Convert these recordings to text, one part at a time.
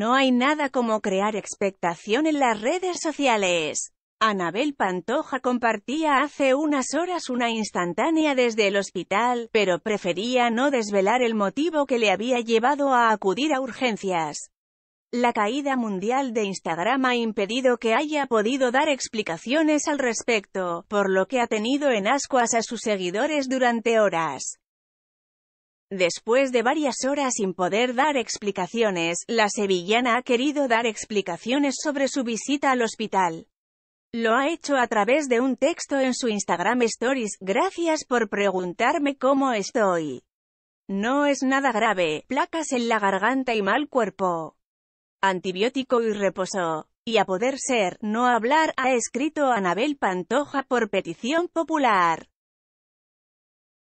No hay nada como crear expectación en las redes sociales. Anabel Pantoja compartía hace unas horas una instantánea desde el hospital, pero prefería no desvelar el motivo que le había llevado a acudir a urgencias. La caída mundial de Instagram ha impedido que haya podido dar explicaciones al respecto, por lo que ha tenido en ascuas a sus seguidores durante horas. Después de varias horas sin poder dar explicaciones, la sevillana ha querido dar explicaciones sobre su visita al hospital. Lo ha hecho a través de un texto en su Instagram Stories, gracias por preguntarme cómo estoy. No es nada grave, placas en la garganta y mal cuerpo. Antibiótico y reposo. Y a poder ser, no hablar, ha escrito Anabel Pantoja por petición popular.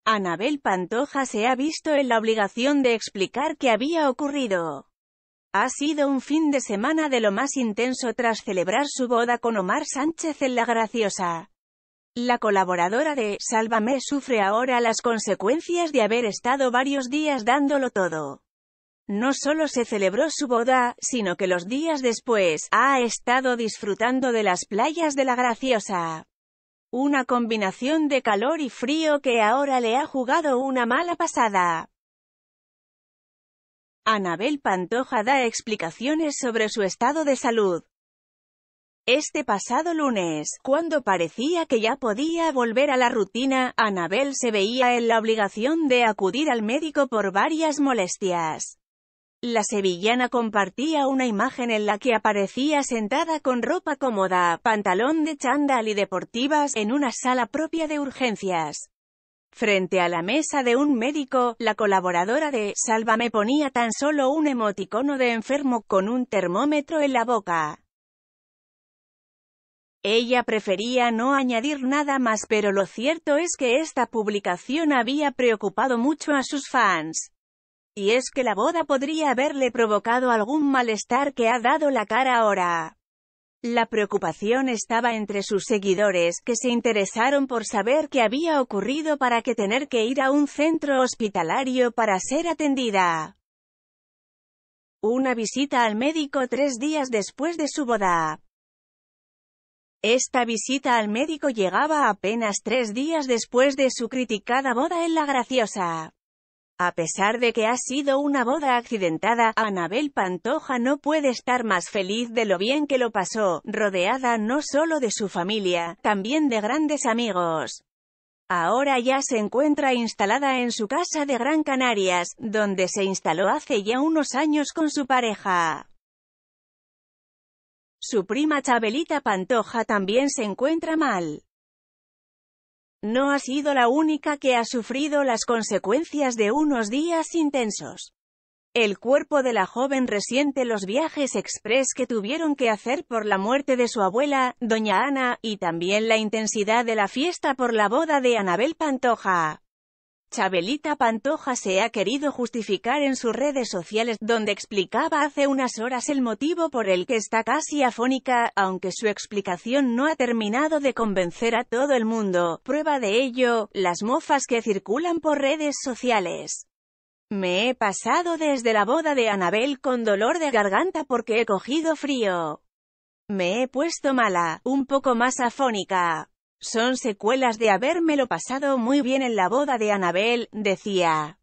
Anabel Pantoja se ha visto en la obligación de explicar qué había ocurrido. Ha sido un fin de semana de lo más intenso tras celebrar su boda con Omar Sánchez en La Graciosa. La colaboradora de Sálvame sufre ahora las consecuencias de haber estado varios días dándolo todo. No solo se celebró su boda, sino que los días después, ha estado disfrutando de las playas de La Graciosa una combinación de calor y frío que ahora le ha jugado una mala pasada. Anabel Pantoja da explicaciones sobre su estado de salud. Este pasado lunes, cuando parecía que ya podía volver a la rutina, Anabel se veía en la obligación de acudir al médico por varias molestias. La sevillana compartía una imagen en la que aparecía sentada con ropa cómoda, pantalón de chándal y deportivas, en una sala propia de urgencias. Frente a la mesa de un médico, la colaboradora de Sálvame ponía tan solo un emoticono de enfermo con un termómetro en la boca. Ella prefería no añadir nada más pero lo cierto es que esta publicación había preocupado mucho a sus fans. Y es que la boda podría haberle provocado algún malestar que ha dado la cara ahora. La preocupación estaba entre sus seguidores, que se interesaron por saber qué había ocurrido para que tener que ir a un centro hospitalario para ser atendida. Una visita al médico tres días después de su boda. Esta visita al médico llegaba apenas tres días después de su criticada boda en La Graciosa. A pesar de que ha sido una boda accidentada, Anabel Pantoja no puede estar más feliz de lo bien que lo pasó, rodeada no solo de su familia, también de grandes amigos. Ahora ya se encuentra instalada en su casa de Gran Canarias, donde se instaló hace ya unos años con su pareja. Su prima Chabelita Pantoja también se encuentra mal. No ha sido la única que ha sufrido las consecuencias de unos días intensos. El cuerpo de la joven resiente los viajes express que tuvieron que hacer por la muerte de su abuela, doña Ana, y también la intensidad de la fiesta por la boda de Anabel Pantoja. Chabelita Pantoja se ha querido justificar en sus redes sociales, donde explicaba hace unas horas el motivo por el que está casi afónica, aunque su explicación no ha terminado de convencer a todo el mundo. Prueba de ello, las mofas que circulan por redes sociales. Me he pasado desde la boda de Anabel con dolor de garganta porque he cogido frío. Me he puesto mala, un poco más afónica. Son secuelas de habérmelo pasado muy bien en la boda de Anabel, decía.